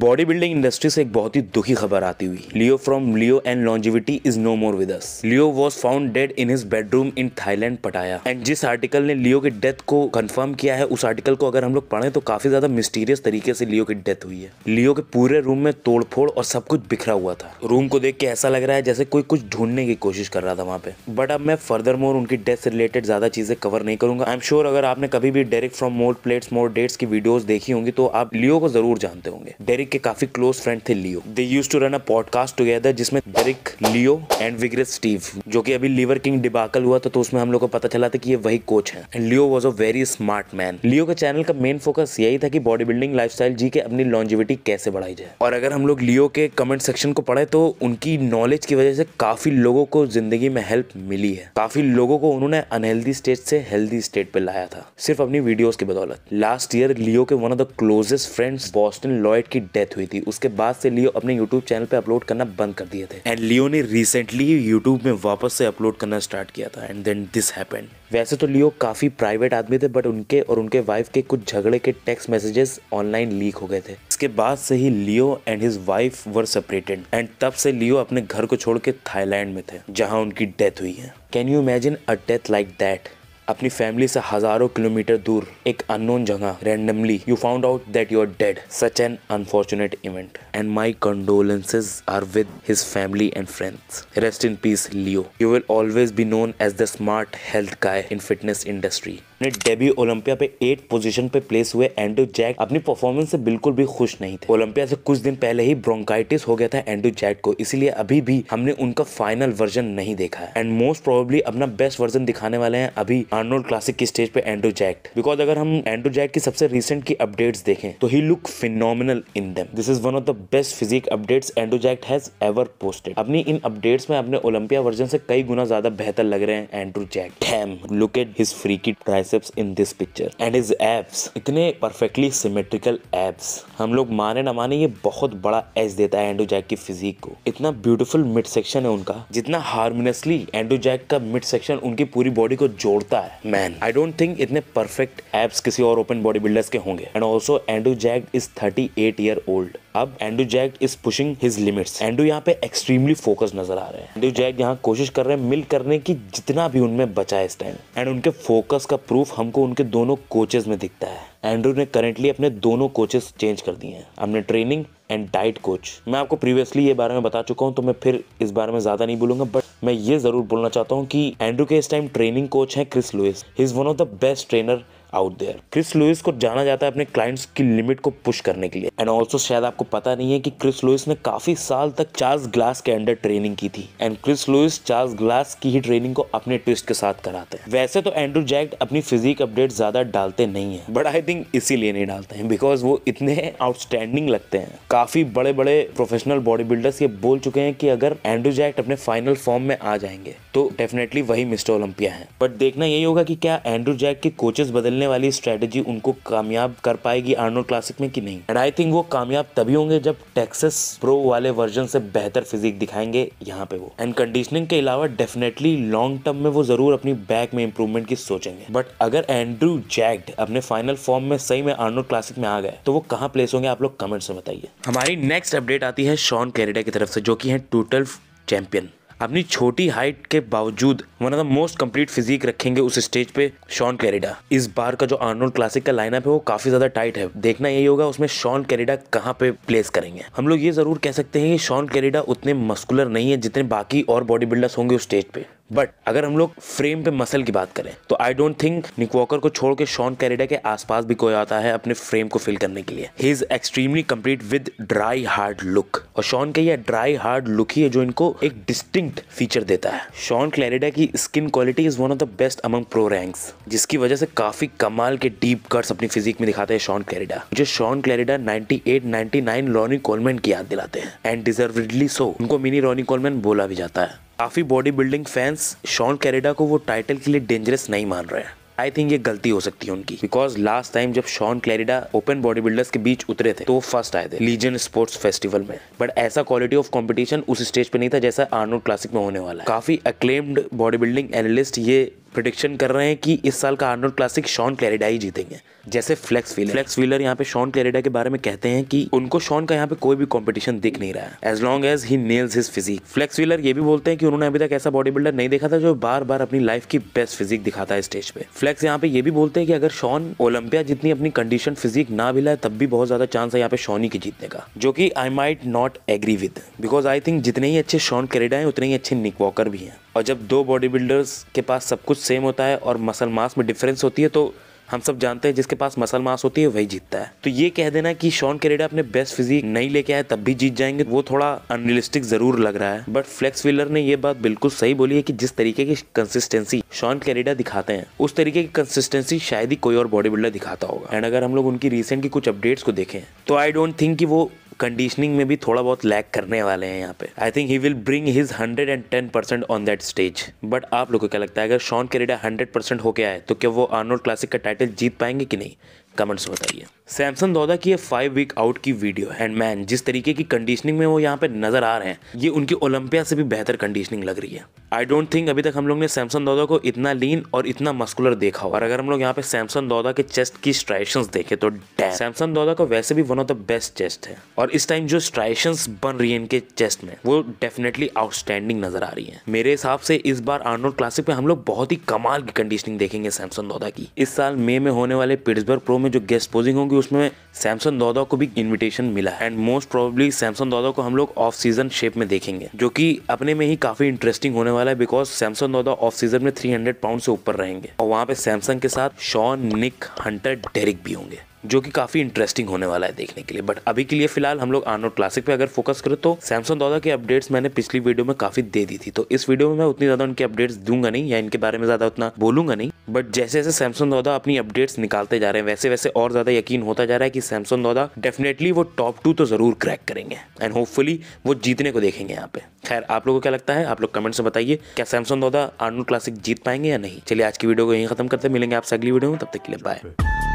body building industry से एक बहुत ही दुखी खबर आती हुई Leo from Leo and longevity is no more with us Leo was found dead in his bedroom in Thailand Pattaya and जिस आर्टिकल ने लियो की डेथ को कंफर्म किया है उस आर्टिकल को अगर हम लोग पढ़े तो काफी ज्यादा मिस्टीरियस तरीके से लियो की डेथ हुई है लियो के पूरे रूम में तोड़फोड़ और सब कुछ बिखरा हुआ था रूम को देख के ऐसा लग रहा है जैसे कोई कुछ ढूंढने की कोशिश कर रहा था वहाँ पे बट अब मैं फर्दर मोर उनकी डेथ से रिलेटेड ज्यादा चीजें कवर नहीं करूंगा आई एम श्योर अगर आपने कभी भी Derek from more plates more dates की वीडियो देखी होंगी तो आप लियो को जरूर जानते होंगे डेरिक डेरिक के काफी क्लोज फ्रेंड थे Leo they use to run a podcast together जिसमें डेरिक लियो एंड विग्रेस स्टीव जो कि अभी लिवर किंग डिबाकल हुआ था तो उसमें हम लोग को पता चला था कि ये वही कोच है and Leo was a very smart man Leo का चैनल का मेन फोकस यही था कि बॉडी बिल्डिंग लाइफ जी के अपनी लॉन्जिविटी कैसे बढ़ाई जाए और अगर हम लोग लियो के कमेंट सेक्शन को पढ़े तो उनकी नॉलेज की वजह से काफी लोगों को जिंदगी में हेल्प मिली है काफी लोगों को उन्होंने अनहेल्दी स्टेट से हेल्दी स्टेट पे लाया था सिर्फ अपनी वीडियोस की बदौलत लास्ट ईयर लियो के one of the closest friends Boston Lloyd की डेथ हुई थी उसके बाद से लियो अपने यूट्यूब चैनल पे अपलोड करना बंद कर दिए थे एंड लियो ने रिसेंटली यूट्यूब में वापस से अपलोड करना स्टार्ट किया था एंड देन दिस हैपेंड वैसे तो लियो काफ़ी प्राइवेट आदमी थे बट उनके और उनके वाइफ के कुछ झगड़े के टेक्स्ट मैसेजेस ऑनलाइन लीक हो गए थे इसके बाद से ही Leo and his wife were separated and तब से लियो अपने घर को छोड़ के थाईलैंड में थे जहां उनकी डेथ हुई है can you imagine a death like that अपनी फैमिली से हज़ारों किलोमीटर दूर एक अननोन जगह randomly you found out that you are dead such an unfortunate event and my condolences are with his family and friends rest in peace Leo you will always be known as the smart health guy in fitness industry अपने debut Olympia पे eight position पे place हुए Andrew Jack अपनी performance से बिल्कुल भी खुश नहीं थे ओलंपिया से कुछ दिन पहले ही ब्रोंकाइटिस हो गया था एंड्रू जैक को इसीलिए अभी भी हमने उनका फाइनल वर्जन नहीं देखा है एंड मोस्ट प्रोबेबली अपना बेस्ट वर्जन दिखाने वाले हैं अभी आर्नोल्ड क्लासिक की स्टेज पे एंड्रू जैक बिकॉज अगर हम एंड्रू जैक की सबसे रिसेंट की अपडेट्स देखें तो ही look phenomenal in damn this is one of the best physique updates Andrew Jack has ever posted अपनी इन अपडेट्स में अपने ओलंपिया वर्जन से कई गुना ज्यादा बेहतर लग रहे हैं Andrew Jack damn look at his freaky triceps in this picture and is abs इतने परफेक्टली सिमेट्रिकल एब्स हम लोग माने ना माने ये बहुत बड़ा एज देता है एंडोजैक की फिजिक को इतना ब्यूटीफुल मिड सेक्शन है उनका जितना हार्मोनियसली एंडोजैक का मिड सेक्शन उनकी पूरी बॉडी को जोड़ता है मैन आई डोंट थिंक इतने परफेक्ट एब्स किसी और ओपन बॉडी बिल्डर्स के होंगे and also Andrew Jack is thirty eight year old अब Andrew Jack is pushing his limits Andrew यहाँ पे एक्सट्रीमली फोकस नजर आ रहे हैं एंड्रू जैक यहाँ कोशिश कर रहे हैं मिल करने की जितना भी उनमें बचा है इस टाइम एंड उनके फोकस का प्रूफ हमको उनके दोनों कोचेज में दिखता है एंड्रू ने करेंटली अपने दोनों कोचेस चेंज कर दिए हैं अपने ट्रेनिंग एंड डाइट कोच मैं आपको प्रीवियसली ये बारे में बता चुका हूँ तो मैं फिर इस बारे में ज़्यादा नहीं बोलूंगा बट मैं ये ज़रूर बोलना चाहता हूँ कि एंड्रू के इस टाइम ट्रेनिंग कोच है Chris Lewis he is one of the best trainer out there Chris Lewis को जाना जाता है अपने क्लाइंट्स की लिमिट को पुश करने के लिए एंड ऑल्सो शायद आपको पता नहीं है कि क्रिस लुइस ने काफी साल तक चार्ल्स ग्लास के अंडर ट्रेनिंग की थी and Chris Lewis Charles Glass की ही ट्रेनिंग को अपने ट्विस्ट के साथ कराते हैं वैसे तो एंड्रू जैक अपनी फिजिक अपडेट ज्यादा डालते नहीं है बट आई थिंक इसीलिए नहीं डालते हैं बिकॉज वो इतने आउटस्टैंडिंग लगते हैं काफी बड़े बड़े प्रोफेशनल बॉडी बिल्डर्स ये बोल चुके हैं कि अगर एंड्रू जैक्ट अपने फाइनल फॉर्म में आ जाएंगे तो डेफिनेटली वही मिस्टर ओलंपिया है बट देखना यही होगा कि क्या एंड्रू जैक के कोचेस बदलने खेलने वाली स्ट्रेटजी उनको कामयाब कर पाएगी आर्नोल्ड क्लासिक में कि नहीं एंड आई थिंक वो कामयाब तभी होंगे जब टेक्सस प्रो वाले वर्जन से बेहतर फिजिक दिखाएंगे यहाँ पे वो एंड कंडीशनिंग के अलावा डेफिनेटली लॉन्ग टर्म में वो जरूर अपनी बैक में इंप्रूवमेंट की सोचेंगे बट अगर एंड्रू जैक्ड अपने फाइनल फॉर्म में सही में आर्नोल्ड क्लासिक में आ गए तो वो कहाँ प्लेस होंगे आप लोग कमेंट्स में बताइए हमारी नेक्स्ट अपडेट आती है शॉन कैरेडा की तरफ से जो कि है टोटल चैंपियन अपनी छोटी हाइट के बावजूद one of the most complete physique रखेंगे उस स्टेज पे शॉन कैरिडा इस बार का जो आर्नोल्ड क्लासिक का लाइनअप है वो काफी ज्यादा टाइट है देखना यही होगा उसमें शॉन कैरिडा कहाँ पे प्लेस करेंगे हम लोग ये जरूर कह सकते हैं कि शॉन कैरिडा उतने मस्कुलर नहीं है जितने बाकी और बॉडी बिल्डर्स होंगे उस स्टेज पे बट अगर हम लोग फ्रेम पे मसल की बात करें तो I don't think Nick Walker को छोड़ के शॉन कैरेडा के आसपास भी कोई आता है अपने फ्रेम को फिल करने के लिए he is extremely complete with dry hard look और शॉन का यह ड्राई हार्ड लुक ही है जो इनको एक डिस्टिंक्ट फीचर देता है शॉन क्लैरिडा की skin quality is one of the best among pro ranks जिसकी वजह से काफी कमाल के डीप कट्स अपनी फिजिक में दिखाते हैं शॉन कैरेडा जो Shaun Clarida ninety nine Ronnie Coleman की याद दिलाते हैं एंड डिजर्वली सो उनको मिनी रॉनी कोलमैन बोला भी जाता है काफ़ी bodybuilding fans Shaun Clarida को वो टाइटल के लिए डेंजरस नहीं मान रहे हैं आई थिंक ये गलती हो सकती है उनकी बिकॉज लास्ट टाइम जब Shaun Clarida open bodybuilders के बीच उतरे थे तो वो फर्स्ट आए थे लीजन स्पोर्ट्स फेस्टिवल में बट ऐसा क्वालिटी ऑफ कॉम्पिटिशन उस स्टेज पे नहीं था जैसा आर्नोड क्लासिक में होने वाला है काफी अक्लेम्ड बॉडी बिल्डिंग एनालिस्ट ये प्रडिक्शन कर रहे हैं कि इस साल का आर्नोल्ड क्लासिक शॉन क्लेरिडा ही जीतेंगे जैसे फ्लेक्स व्हीलर फ्लेक्स व्हीलर यहाँ पे शॉन क्लेरिडा के बारे में कहते हैं कि उनको शॉन का यहाँ पे कोई भी कॉम्पिटिशन दिख नहीं रहा है as long as he nails his physique Flex Wheeler ये भी बोलते हैं कि उन्होंने अभी तक ऐसा बॉडी बिल्डर नहीं देखा था जो बार बार अपनी लाइफ की बेस्ट फिजिक दिखाता है स्टेज पे फ्लेक्स यहाँ पे ये भी बोलते हैं कि अगर शॉन ओलंपिया जितनी अपनी कंडीशन फिजिक ना भी लाए तब भी बहुत ज्यादा चांस है यहाँ पे शॉनी की जीतने का जो की I might not agree with because I think जितने ही अच्छे शॉन क्लेरिडा है उतने ही अच्छे निक वॉकर भी है और जब दो बॉडी बिल्डर्स के पास सब कुछ सेम होता है और मसल मास में डिफरेंस होती है तो हम सब जानते हैं जिसके पास मसल मास होती है वही जीतता है तो ये कह देना कि शॉन केरेडा अपने बेस्ट फिजिक नहीं लेके आए तब भी जीत जाएंगे वो थोड़ा अनरियलिस्टिक जरूर लग रहा है बट फ्लेक्स विलर ने ये बात बिल्कुल सही बोली है कि जिस तरीके की कंसिस्टेंसी शॉन केरेडा दिखाते हैं उस तरीके की कंसिस्टेंसी शायद ही कोई और बॉडी बिल्डर दिखाता होगा एंड अगर हम लोग उनकी रिसेंट की कुछ अपडेट्स को देखें तो आई डोंट थिंक कि वो कंडीशनिंग में भी थोड़ा बहुत लैक करने वाले हैं यहाँ पे I think he will bring his hundred and ten percent on that stage but आप लोगों को क्या लगता है अगर शॉन कैरेडा हंड्रेड परसेंट होके आए तो क्या वो आर्नोल्ड क्लासिक का टाइटल जीत पाएंगे कि नहीं कमेंट्स में बताइए सैमसन दौदा की ये फाइव वीक आउट की वीडियो एंड मैन जिस तरीके की कंडीशनिंग में वो यहाँ पे नजर आ रहे हैं ये उनकी ओलंपिया से भी बेहतर कंडीशनिंग लग रही है आई डोंट थिंक अभी तक हम लोग ने सैमसन दौदा को इतना लीन और इतना मस्कुलर देखा हो और अगर हम लोग यहाँ पे सैमसन दौदा के चेस्ट की स्ट्राइशन देखे तो डैम सैमसन दौदा का वैसे भी one of the best chest है और इस टाइम जो स्ट्राइशन बन रही है इनके चेस्ट में वो डेफिनेटली आउटस्टैंडिंग नजर आ रही है मेरे हिसाब से इस बार आर्नोल्ड क्लासिक में हम लोग बहुत ही कमाल की कंडीशनिंग देखेंगे सैमसन दौदा की इस साल मे में होने वाले पिट्सबर्ग प्रो में में जो गेस्ट पोजिंग होंगी उसमें सैमसन दौदा को भी इन्विटेशन मिला है and most probably Samson Dauda को हम लोग ऑफ सीजन शेप में देखेंगे जो कि अपने में ही काफी इंटरेस्टिंग होने वाला है because Samson Dauda off season में 300 पाउंड से ऊपर रहेंगे और वहाँ पे सैमसंग के साथ शॉन निक हंटर डेरिक भी होंगे जो कि काफ़ी इंटरेस्टिंग होने वाला है देखने के लिए बट अभी के लिए फिलहाल हम लोग आनोट क्लासिक पे अगर फोकस करें तो सैमसंग दौदा की अपडेट्स मैंने पिछली वीडियो में काफ़ी दे दी थी तो इस वीडियो में मैं उतनी ज़्यादा उनकी अपडेट्स दूंगा नहीं या इनके बारे में ज़्यादा उतना बोलूंगा नहीं बट जैसे जैसे सैमसंग दौदा अपनी अपडेट्स निकालते जा रहे हैं वैसे वैसे और ज़्यादा यकीन होता जा रहा है कि सैमसंग दौदा डेफिनेटली वो टॉप टू तो ज़रूर क्रैक करेंगे एंड होपफुली वो जीतने को देखेंगे यहाँ पे खैर आप लोगों को क्या लगता है आप लोग कमेंट से बताइए क्या सैमसंग दादा आर्नोल्ड क्लासिक जीत पाएंगे या नहीं चलिए आज की वीडियो को यही खत्म करते मिलेंगे आपसे अगली वीडियो में तब तक के लिए बाय